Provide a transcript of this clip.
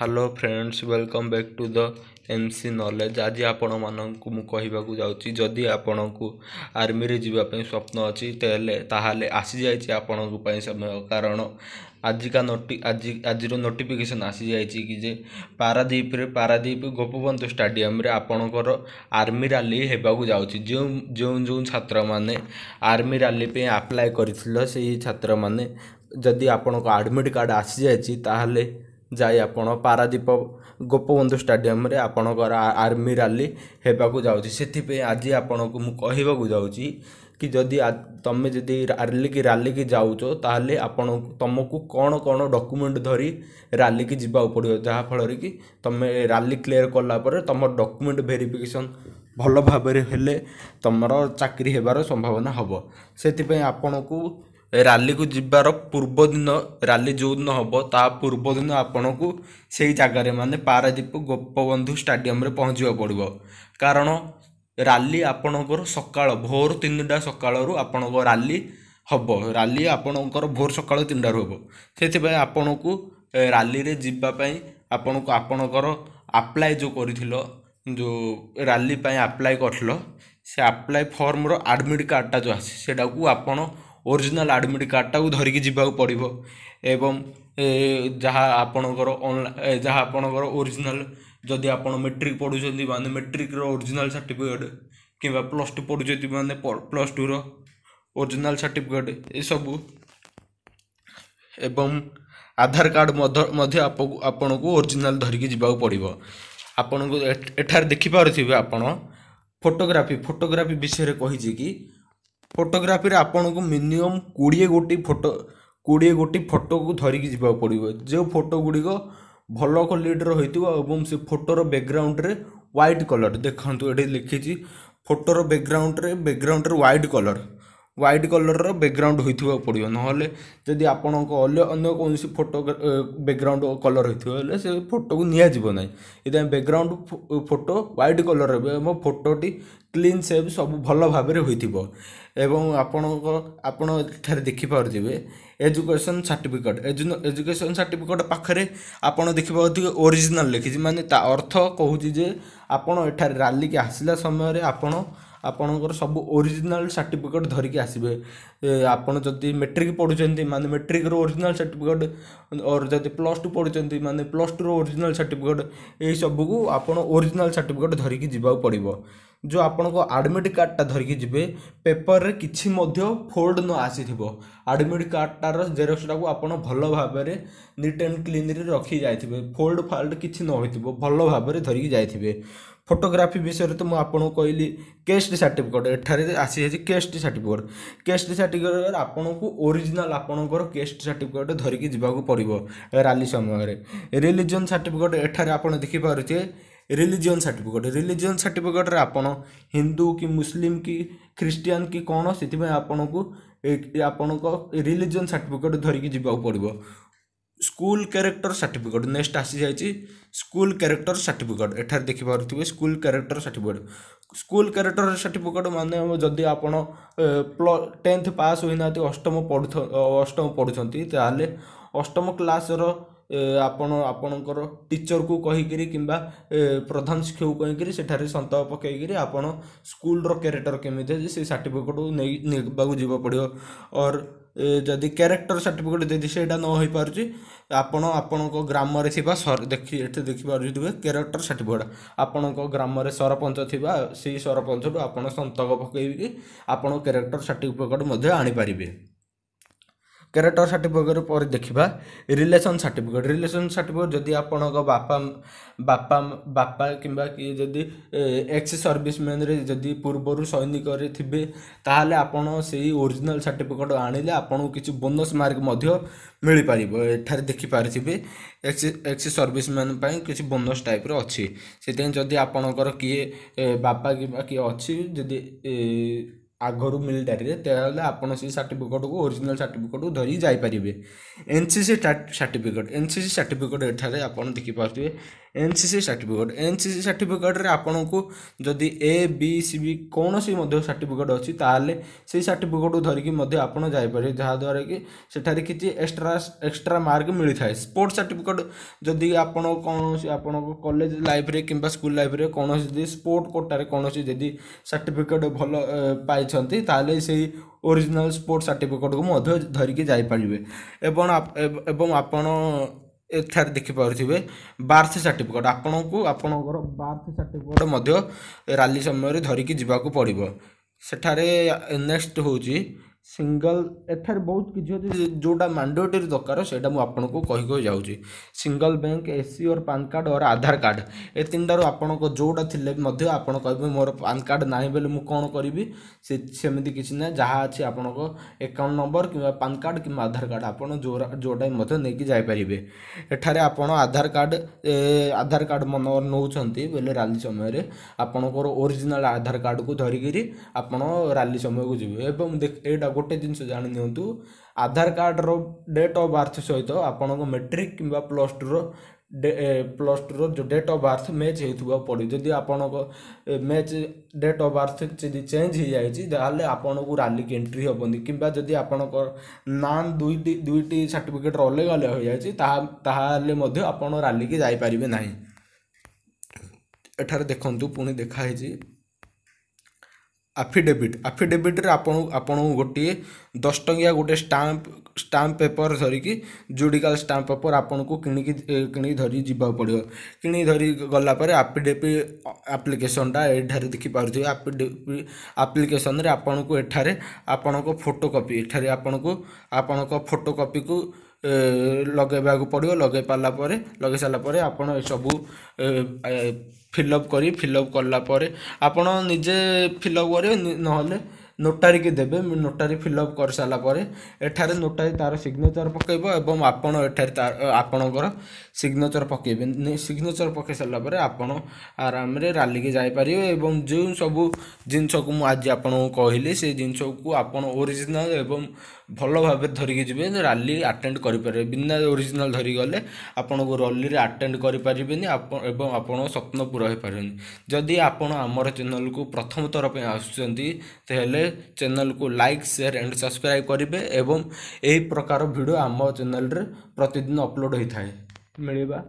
hello friends welcome back to the M C knowledge ଆଜି ଆପଣମାନଙ୍କୁ ମୁଁ କହିବାକୁ ଯାଉଛି ଯଦି ଆପଣଙ୍କୁ ଆର୍ମିରେ ଯିବା ପାଇଁ ସ୍ୱପ୍ନ ଅଛି ତାହେଲେ ତାହେଲେ ଆସିଯାଇଛି ଆପଣଙ୍କ ପାଇଁ ସମୟ କାରଣ ଆଜିକା ନୋଟି ଆଜି ଆଜିର ନୋଟିଫିକେସନ୍ ଆସିଯାଇଛି କି ଯେ ପାରାଦ୍ୱୀପରେ ପାରାଦ୍ୱୀପ ଗୋପବନ୍ଧୁ ଷ୍ଟାଡ଼ିୟମରେ ଆପଣଙ୍କର ଆର୍ମି ରାଲି ହେବାକୁ ଯାଉଛି ଯେଉଁ ଯେଉଁ ଯେଉଁ ଛାତ୍ରମାନେ ଆର୍ମି ରାଲି ପାଇଁ ଆପ୍ଲାଏ କରିଥିଲେ ସେହି ଛାତ୍ରମାନେ ଯଦି ଆପଣଙ୍କ ଆଡ଼ମିଟ୍ କାର୍ଡ଼ ଆସିଯାଇଛି ତାହେଲେ ଯାଇ ଆପଣ ପାରାଦୀପ ଗୋପବନ୍ଧୁ ଷ୍ଟାଡ଼ିୟମ୍ରେ ଆପଣଙ୍କର ଆର୍ମି ରାଲି ହେବାକୁ ଯାଉଛି ସେଥିପାଇଁ ଆଜି ଆପଣଙ୍କୁ ମୁଁ କହିବାକୁ ଯାଉଛି କି ଯଦି ତୁମେ ଯଦି ରାଲିକି ରାଲିକି ଯାଉଛ ତାହେଲେ ଆପଣ ତୁମକୁ କ'ଣ କ'ଣ ଡକୁମେଣ୍ଟ ଧରି ରାଲିକି ଯିବାକୁ ପଡ଼ିବ ଯାହାଫଳରେ କି ତୁମେ ରାଲି କ୍ଲିୟର୍ କଲା ପରେ ତୁମର ଡକୁମେଣ୍ଟ ଭେରିଫିକେସନ୍ ଭଲ ଭାବରେ ହେଲେ ତୁମର ଚାକିରି ହେବାର ସମ୍ଭାବନା ହେବ ସେଥିପାଇଁ ଆପଣଙ୍କୁ ରାଲିକୁ ଯିବାର ପୂର୍ବଦିନ ରାଲି ଯେଉଁଦିନ ହେବ ତା ପୂର୍ବଦିନ ଆପଣଙ୍କୁ ସେଇ ଜାଗାରେ ମାନେ ପାରାଦୀପ ଗୋପବନ୍ଧୁ ଷ୍ଟାଡ଼ିୟମରେ ପହଞ୍ଚିବାକୁ ପଡ଼ିବ କାରଣ ରାଲି ଆପଣଙ୍କର ସକାଳ ଭୋର ତିନିଟା ସକାଳରୁ ଆପଣଙ୍କ ରାଲି ହେବ ରାଲି ଆପଣଙ୍କର ଭୋର ସକାଳ ତିନିଟାରୁ ହେବ ସେଥିପାଇଁ ଆପଣଙ୍କୁ ରାଲିରେ ଯିବା ପାଇଁ ଆପଣଙ୍କୁ ଆପଣଙ୍କର ଆପ୍ଲାଏ ଯେଉଁ କରିଥିଲ ଯେଉଁ ରାଲି ପାଇଁ ଆପ୍ଲାଏ କରିଥିଲ ସେ ଆପ୍ଲାଏ ଫର୍ମର ଆଡ଼ମିଟ୍ କାର୍ଡ଼ଟା ଯେଉଁ ଆସେ ସେଇଟାକୁ ଆପଣ ଓରିଜିନାଲ୍ ଆଡ଼ମିଟ୍ କାର୍ଡ଼ଟାକୁ ଧରିକି ଯିବାକୁ ପଡ଼ିବ ଏବଂ ଯାହା ଆପଣଙ୍କର ଯାହା ଆପଣଙ୍କର ଓରିଜିନାଲ୍ ଯଦି ଆପଣ ମେଟ୍ରିକ୍ ପଢ଼ୁଛନ୍ତି ମାନେ ମେଟ୍ରିକ୍ର ଓରିଜିନାଲ୍ ସାର୍ଟିଫିକେଟ୍ କିମ୍ବା ପ୍ଲସ୍ ଟୁ ପଢ଼ୁଛନ୍ତି ମାନେ ପ୍ଲସ୍ ଟୁର ଓରିଜିନାଲ୍ ସାର୍ଟିଫିକେଟ୍ ଏସବୁ ଏବଂ ଆଧାର କାର୍ଡ଼ ମଧ୍ୟ ଆପଣଙ୍କୁ ଓରିଜିନାଲ୍ ଧରିକି ଯିବାକୁ ପଡ଼ିବ ଆପଣଙ୍କୁ ଏଠାରେ ଦେଖିପାରୁଥିବେ ଆପଣ ଫଟୋଗ୍ରାଫି ଫଟୋଗ୍ରାଫି ବିଷୟରେ କହିଛି କି ଫଟୋଗ୍ରାଫିରେ ଆପଣଙ୍କୁ ମିନିମମ୍ କୋଡ଼ିଏ ଗୋଟି ଫଟୋ କୋଡ଼ିଏ ଗୋଟି ଫଟୋକୁ ଧରିକି ଯିବାକୁ ପଡ଼ିବ ଯେଉଁ ଫଟୋ ଗୁଡ଼ିକ ଭଲ କ୍ୱାଲିଟିର ହୋଇଥିବ ଏବଂ ସେ ଫଟୋର ବ୍ୟାକ୍ଗ୍ରାଉଣ୍ଡରେ ହ୍ୱାଇଟ୍ କଲର୍ ଦେଖନ୍ତୁ ଏଠି ଲେଖିଛି ଫଟୋର ବ୍ୟାକ୍ଗ୍ରାଉଣ୍ଡରେ ବ୍ୟାକ୍ଗ୍ରାଉଣ୍ଡରେ ହ୍ୱାଇଟ୍ କଲର୍ ହ୍ୱାଇଟ୍ କଲର୍ର ବ୍ୟାକ୍ଗ୍ରାଉଣ୍ଡ୍ ହୋଇଥିବାକୁ ପଡ଼ିବ ନହେଲେ ଯଦି ଆପଣଙ୍କ ଅନ୍ୟ ଅନ୍ୟ କୌଣସି ଫଟୋ ବ୍ୟାକ୍ଗ୍ରାଉଣ୍ଡ୍ କଲର୍ ହୋଇଥିବ ହେଲେ ସେ ଫଟୋକୁ ନିଆଯିବ ନାହିଁ ଏଥିପାଇଁ ବ୍ୟାକ୍ଗ୍ରାଉଣ୍ଡ୍ ଫଟୋ ହ୍ୱାଇଟ୍ କଲର୍ ରହିବ ଏବଂ ଫଟୋଟି କ୍ଲିନ୍ ସେଭ୍ ସବୁ ଭଲ ଭାବରେ ହୋଇଥିବ ଏବଂ ଆପଣଙ୍କ ଆପଣ ଏଠାରେ ଦେଖିପାରୁଥିବେ ଏଜୁକେସନ୍ ସାର୍ଟିଫିକେଟ୍ ଏଜୁକେସନ୍ ସାର୍ଟିଫିକେଟ୍ ପାଖରେ ଆପଣ ଦେଖିପାରୁଥିବେ ଓରିଜିନାଲ୍ ଲେଖିଛି ମାନେ ତା ଅର୍ଥ କହୁଛି ଯେ ଆପଣ ଏଠାରେ ରାଲିକି ଆସିଲା ସମୟରେ ଆପଣ ଆପଣଙ୍କର ସବୁ ଓରିଜିନାଲ୍ ସାର୍ଟିଫିକେଟ୍ ଧରିକି ଆସିବେ ଆପଣ ଯଦି ମେଟ୍ରିକ୍ ପଢ଼ୁଛନ୍ତି ମାନେ ମେଟ୍ରିକ୍ର ଓରିଜିନାଲ୍ ସାର୍ଟିଫିକେଟ୍ ଅର୍ ଯଦି ପ୍ଲସ୍ ଟୁ ପଢ଼ୁଛନ୍ତି ମାନେ ପ୍ଲସ୍ ଟୁର ଓରିଜିନାଲ୍ ସାର୍ଟିଫିକେଟ୍ ଏହିସବୁକୁ ଆପଣ ଓରିଜିନାଲ୍ ସାର୍ଟିଫିକେଟ୍ ଧରିକି ଯିବାକୁ ପଡ଼ିବ ଯେଉଁ ଆପଣଙ୍କ ଆଡ଼ମିଟ୍ କାର୍ଡ଼ଟା ଧରିକି ଯିବେ ପେପରରେ କିଛି ମଧ୍ୟ ଫୋଲ୍ଡ ନ ଆସିଥିବ ଆଡ଼ମିଟ୍ କାର୍ଡ଼ଟାର ଜେରକ୍ସଟାକୁ ଆପଣ ଭଲ ଭାବରେ ନିଟ୍ ଆଣ୍ଡ କ୍ଲିନ୍ରେ ରଖି ଯାଇଥିବେ ଫୋଲ୍ଡ ଫାଲ୍ଡ କିଛି ନ ହୋଇଥିବ ଭଲ ଭାବରେ ଧରିକି ଯାଇଥିବେ ଫଟୋଗ୍ରାଫି ବିଷୟରେ ତ ମୁଁ ଆପଣଙ୍କୁ କହିଲି କେସ୍ଟି ସାର୍ଟିଫିକେଟ୍ ଏଠାରେ ଆସିଯାଇଛି କେସ୍ଟି ସାର୍ଟିଫିକେଟ୍ କେସ୍ଟି ସାର୍ଟିଫିକେଟ୍ ଆପଣଙ୍କୁ ଓରିଜିନାଲ୍ ଆପଣଙ୍କର କେସ୍ଟି ସାର୍ଟିଫିକେଟ୍ ଧରିକି ଯିବାକୁ ପଡ଼ିବ ରାଲି ସମୟରେ ରିଲିଜନ୍ ସାର୍ଟିଫିକେଟ୍ ଏଠାରେ ଆପଣ ଦେଖିପାରୁଥିବେ ରିଲିଜିଅନ୍ ସାର୍ଟିଫିକେଟ୍ ରିଲିଜିଅନ୍ ସାର୍ଟିଫିକେଟ୍ରେ ଆପଣ ହିନ୍ଦୁ କି ମୁସଲିମ୍ କି ଖ୍ରୀଷ୍ଟିଆନ୍ କି କ'ଣ ସେଥିପାଇଁ ଆପଣଙ୍କୁ ଆପଣଙ୍କ ରିଲିଜିଅନ୍ ସାର୍ଟିଫିକେଟ୍ ଧରିକି ଯିବାକୁ ପଡ଼ିବ ସ୍କୁଲ୍ କ୍ୟାରେକ୍ଟର ସାର୍ଟିଫିକେଟ୍ ନେକ୍ସଟ୍ ଆସିଯାଇଛି ସ୍କୁଲ୍ କ୍ୟାରେକ୍ଟର ସାର୍ଟିଫିକେଟ୍ ଏଠାରେ ଦେଖିପାରୁଥିବେ school character certificate school character certificate ମାନେ ଯଦି ଆପଣ ଟେନ୍ଥ ପାସ୍ ହୋଇନାହାନ୍ତି ଅଷ୍ଟମ ପଢ଼ୁ ଅଷ୍ଟମ ପଢ଼ୁଛନ୍ତି ତାହେଲେ ଅଷ୍ଟମ କ୍ଲାସ୍ର ଆପଣ ଆପଣଙ୍କର ଟିଚର୍କୁ କହିକିରି କିମ୍ବା ପ୍ରଧାନ ଶିକ୍ଷକକୁ କହିକିରି ସେଠାରେ ସନ୍ତାପ ପକାଇକିରି ଆପଣ ସ୍କୁଲ୍ର କ୍ୟାରେକ୍ଟର୍ କେମିତି ଅଛି ସେ ସାର୍ଟିଫିକେଟ୍କୁ ନେଇ ନେବାକୁ ଯିବାକୁ ପଡ଼ିବ ଅର୍ ଯଦି କ୍ୟାରେକ୍ଟର୍ ସାର୍ଟିଫିକେଟ୍ ଯଦି ସେଇଟା ନ ହୋଇପାରୁଛି ଆପଣ ଆପଣଙ୍କ ଗ୍ରାମରେ ଥିବା ଦେଖି ଏଠି ଦେଖିପାରୁଥିବେ କ୍ୟାରେକ୍ଟର୍ ସାର୍ଟିଫିକେଟ୍ ଆପଣଙ୍କ ଗ୍ରାମରେ ସରପଞ୍ଚ ଥିବା ସେଇ ସରପଞ୍ଚଠୁ ଆପଣ ସନ୍ତକ ପକାଇକି ଆପଣ କ୍ୟାରେକ୍ଟର୍ ସାର୍ଟିଫିକେଟ୍ ମଧ୍ୟ ଆଣିପାରିବେ କ୍ୟାରେକ୍ଟର ସାର୍ଟିଫିକେଟ୍ ପରେ ଦେଖିବା ରିଲେସନ୍ ସାର୍ଟିଫିକେଟ୍ ରିଲେସନ୍ ସାର୍ଟିଫିକେଟ୍ ଯଦି ଆପଣଙ୍କ ବାପା ବାପା ବାପା କିମ୍ବା କିଏ ଯଦି ଏକ୍ସ ସର୍ଭିସ୍ ମ୍ୟାନ୍ରେ ଯଦି ପୂର୍ବରୁ ସୈନିକରେ ଥିବେ ତାହେଲେ ଆପଣ ସେଇ ଓରିଜିନାଲ୍ ସାର୍ଟିଫିକେଟ୍ ଆଣିଲେ ଆପଣଙ୍କୁ କିଛି ବୋନସ୍ ମାର୍କ ମଧ୍ୟ ମିଳିପାରିବ ଏଠାରେ ଦେଖିପାରିଥିବେ ଏକ୍ସ ଏକ୍ସ ସର୍ଭିସ୍ ମ୍ୟାନ୍ ପାଇଁ କିଛି ବୋନସ୍ ଟାଇପ୍ର ଅଛି ସେଥିପାଇଁ ଯଦି ଆପଣଙ୍କର କିଏ ବାପା କିମ୍ବା କିଏ ଅଛି ଯଦି ଆଗରୁ ମିଲିଟାରୀରେ ତାହେଲେ ଆପଣ ସେଇ ସାର୍ଟିଫିକେଟ୍କୁ ଓରିଜିନାଲ୍ ସାର୍ଟିଫିକେଟ୍କୁ ଧରି ଯାଇପାରିବେ N C C certificate N C C certificate ଏଠାରେ ଆପଣ ଦେଖିପାରୁଥିବେ ଏନ୍ସିସି ସାର୍ଟିଫିକେଟ୍ ଏନ୍ସିସି ସାର୍ଟିଫିକେଟ୍ରେ ଆପଣଙ୍କୁ ଯଦି ଏ ବି ସି ବି କୌଣସି ମଧ୍ୟ ସାର୍ଟିଫିକେଟ୍ ଅଛି ତାହେଲେ ସେଇ ସାର୍ଟିଫିକେଟ୍କୁ ଧରିକି ମଧ୍ୟ ଆପଣ ଯାଇପାରିବେ ଯାହାଦ୍ୱାରା କି ସେଠାରେ କିଛି ଏକ୍ସଟ୍ରା ଏକ୍ସଟ୍ରା ମାର୍କ ମିଳିଥାଏ ସ୍ପୋର୍ଟ ସାର୍ଟିଫିକେଟ୍ ଯଦି ଆପଣ କୌଣସି ଆପଣଙ୍କ କଲେଜ ଲାଇଫ୍ରେ କିମ୍ବା ସ୍କୁଲ ଲାଇଫ୍ରେ କୌଣସି ଯଦି ସ୍ପୋର୍ଟ କୋଟାରେ କୌଣସି ଯଦି ସାର୍ଟିଫିକେଟ୍ ଭଲ ପାଇଛନ୍ତି ତାହେଲେ ସେଇ ଓରିଜିନାଲ୍ ସ୍ପୋର୍ଟ ସାର୍ଟିଫିକେଟ୍କୁ ମଧ୍ୟ ଧରିକି ଯାଇପାରିବେ ଏବଂ ଏବଂ ଆପଣ ଏଠାରେ ଦେଖିପାରୁଥିବେ ବାର୍ଥ ସାର୍ଟିଫିକେଟ୍ ଆପଣଙ୍କୁ ଆପଣଙ୍କର ବାର୍ଥ ସାର୍ଟିଫିକେଟ୍ ମଧ୍ୟ ରାଲି ସମୟରେ ଧରିକି ଯିବାକୁ ପଡ଼ିବ ସେଠାରେ ନେକ୍ସଟ୍ ହେଉଛି ସିଙ୍ଗଲ୍ ଏଠାରେ ବହୁତ କିଛି ଅଛି ଯେଉଁଟା ମ୍ୟାଣ୍ଡେଟୋରୀ ଦରକାର ସେଇଟା ମୁଁ ଆପଣଙ୍କୁ କହି କହି ଯାଉଛି single bank A C or PAN card or Aadhaar card ଏ ତିନିଟାରୁ ଆପଣଙ୍କ ଯେଉଁଟା ଥିଲେ ମଧ୍ୟ ଆପଣ କହିବେ ମୋର ପାନ୍ କାର୍ଡ଼ ନାହିଁ ବୋଲି ମୁଁ କ'ଣ କରିବି ସେ ସେମିତି କିଛି ନାହିଁ ଯାହା ଅଛି ଆପଣଙ୍କ ଏକାଉଣ୍ଟ ନମ୍ବର କିମ୍ବା ପାନ୍ କାର୍ଡ଼ କିମ୍ବା ଆଧାର କାର୍ଡ଼ ଆପଣ ଯେଉଁଟା ମଧ୍ୟ ନେଇକି ଯାଇପାରିବେ ଏଠାରେ ଆପଣ ଆଧାର କାର୍ଡ଼ ଆଧାର କାର୍ଡ଼ ମନ ନେଉଛନ୍ତି ବୋଲେ ରାଲି ସମୟରେ ଆପଣଙ୍କର ଓରିଜିନାଲ୍ ଆଧାର କାର୍ଡ଼କୁ ଧରିକିରି ଆପଣ ରାଲି ସମୟକୁ ଯିବେ ଏବଂ ଏଇଟାକୁ ଗୋଟେ ଜିନିଷ ଜାଣି ନିଅନ୍ତୁ ଆଧାର କାର୍ଡ଼ର ଡେଟ୍ ଅଫ୍ ବାର୍ଥ ସହିତ ଆପଣଙ୍କ ମେଟ୍ରିକ୍ କିମ୍ବା ପ୍ଲସ୍ ଟୁର ପ୍ଲସ୍ ଟୁର ଯେଉଁ ଡେଟ୍ ଅଫ୍ ବାର୍ଥ ମ୍ୟାଚ୍ ହେଉଥିବା ପଡ଼ିବ ଯଦି ଆପଣଙ୍କ ମ୍ୟାଚ୍ ଡେଟ୍ ଅଫ୍ ବାର୍ଥ ଯଦି ଚେଞ୍ଜ ହେଇଯାଇଛି ତାହେଲେ ଆପଣଙ୍କୁ ରାଲିକି ଏଣ୍ଟ୍ରି ହେବନି କିମ୍ବା ଯଦି ଆପଣଙ୍କ ନାନ୍ ଦୁଇଟି ଦୁଇଟି ସାର୍ଟିଫିକେଟ୍ର ଅଲଗା ଅଲଗା ହୋଇଯାଇଛି ତାହା ତାହେଲେ ମଧ୍ୟ ଆପଣ ରାଲିକି ଯାଇପାରିବେ ନାହିଁ ଏଠାରେ ଦେଖନ୍ତୁ ପୁଣି ଦେଖା ହେଇଛି आफिडेट आफिडेविट्रे आप गोटे दस टिया गोटे स्टाप स्टाम्प पेपर धरिकी जुडिकाल स्टाम्प पेपर आपन को पड़ो किणी गला आफिडेविट आप्लिकेसन टाइम यार देखी पार आप्लिकेसन आपन को फोटो कपी एठार आपन को आपण फोटो कपी को ଲଗେଇବାକୁ ପଡ଼ିବ ଲଗେଇ ପାରିଲା ପରେ ଲଗେଇ ସାରିଲା ପରେ ଆପଣ ଏସବୁ ଫିଲଅପ୍ କରି ଫିଲଅପ୍ କଲା ପରେ ଆପଣ ନିଜେ ଫିଲଅପ୍ କରିବେ ନହେଲେ ନୋଟାରୀ କି ଦେବେ ନୋଟାରୀ ଫିଲଅପ୍ କରିସାରିଲା ପରେ ଏଠାରେ ନୋଟାରୀ ତାର ସିଗ୍ନେଚର୍ ପକାଇବ ଏବଂ ଆପଣ ଏଠାରେ ତା ଆପଣଙ୍କର ସିଗ୍ନେଚର୍ ପକାଇବେ ସିଗ୍ନେଚର୍ ପକାଇ ସାରିଲା ପରେ ଆପଣ ଆରାମରେ ରାଲିକି ଯାଇପାରିବେ ଏବଂ ଯେଉଁ ସବୁ ଜିନିଷକୁ ମୁଁ ଆଜି ଆପଣଙ୍କୁ କହିଲି ସେ ଜିନିଷକୁ ଆପଣ ଓରିଜିନାଲ୍ ଏବଂ ଭଲ ଭାବରେ ଧରିକି ଯିବେ ରାଲି ଆଟେଣ୍ଡ କରିପାରିବେ ବିନା ଓରିଜିନାଲ୍ ଧରିଗଲେ ଆପଣଙ୍କୁ ରାଲିରେ ଆଟେଣ୍ଡ କରିପାରିବେନି ଏବଂ ଆପଣ ସ୍ୱପ୍ନ ପୂରା ହୋଇପାରିବେନି ଯଦି ଆପଣ ଆମର ଚ୍ୟାନେଲକୁ ପ୍ରଥମ ଥର ପାଇଁ ଆସୁଛନ୍ତି ତାହେଲେ चैनल को लाइक शेयर एंड सब्सक्राइब करेंगे एवं यही प्रकार वीडियो आम चेल प्रतिदिन अपलोड होता है मिलवा